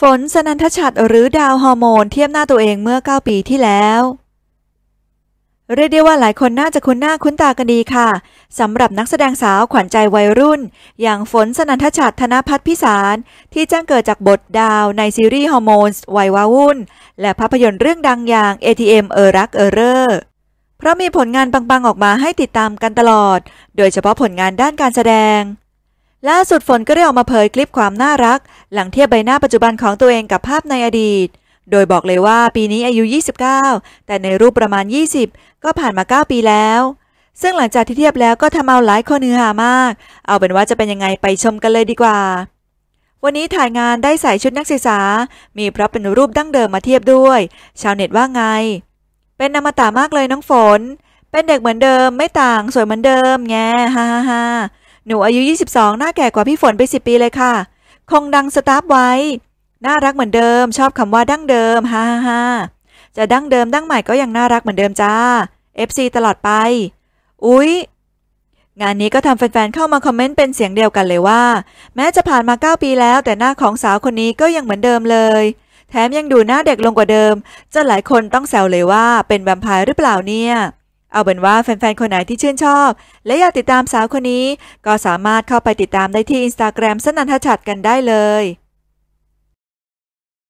ฝนสนันทชัดหรือดาวฮอร์โมนเทียบหน้าตัวเองเมื่อ 9 ปีที่แล้ว เรียกได้ว่าหลายคนน่าจะคุ้นหน้าคุ้นตากันดีค่ะสำหรับนักแสดงสาวขวัญใจวัยรุ่น อย่างฝนสนันทชัดธนพัฒน์พิสารที่แจ้งเกิดจากบทดาวในซีรีส์ฮอร์โมนส์วัยวาวุ่น และภาพยนตร์เรื่องดังอย่าง ATM เออรักเออเรอเพราะมีผลงานปังๆออกมาให้ติดตามกันตลอด โดยเฉพาะผลงานด้านการแสดงล่าสุดฝนก็ได้ออกมาเผยคลิปความน่ารัก หลังเทียบใบหน้าปัจจุบันของตัวเองกับภาพในอดีต โดยบอกเลยว่าปีนี้อายุ 29 แต่ในรูปประมาณ 20 ก็ผ่านมา 9 ปีแล้ว ซึ่งหลังจากที่เทียบแล้วก็ทำเอาหลายคนฮือฮามาก เอาเป็นว่าจะเป็นยังไงไปชมกันเลยดีกว่า วันนี้ถ่ายงานได้ใส่ชุดนักศึกษา มีพระเป็นรูปดั้งเดิมมาเทียบด้วย ชาวเน็ตว่าไง เป็นนามตามากเลยน้องฝน เป็นเด็กเหมือนเดิมไม่ต่างสวยเหมือนเดิมแง่ฮ่าฮ่าฮ่าหนูอายุ 22 หน้าแก่กว่าพี่ฝนไป 10 ปีเลยค่ะ คงดังสตาฟไว้น่ารักเหมือนเดิม ชอบคำว่าดั้งเดิม ฮ่าฮ่าจะดั้งเดิมดั้งใหม่ก็ยังน่ารักเหมือนเดิมจ้า FC ตลอดไป อุ๊ยงานนี้ก็ทำแฟนๆเข้ามาคอมเมนต์เป็นเสียงเดียวกันเลยว่า แม้จะผ่านมา 9 ปีแล้ว แต่หน้าของสาวคนนี้ก็ยังเหมือนเดิมเลย แถมยังดูหน้าเด็กลงกว่าเดิมจะหลายคนต้องแซวเลยว่า เป็นแวมไพร์หรือเปล่าเนี่ยเอาเป็นว่าแฟนๆ คนไหนที่ชื่นชอบ และอยากติดตามสาวคนนี้ ก็สามารถเข้าไปติดตามได้ที่อินสตาแกรมสนันทชัดกันได้เลย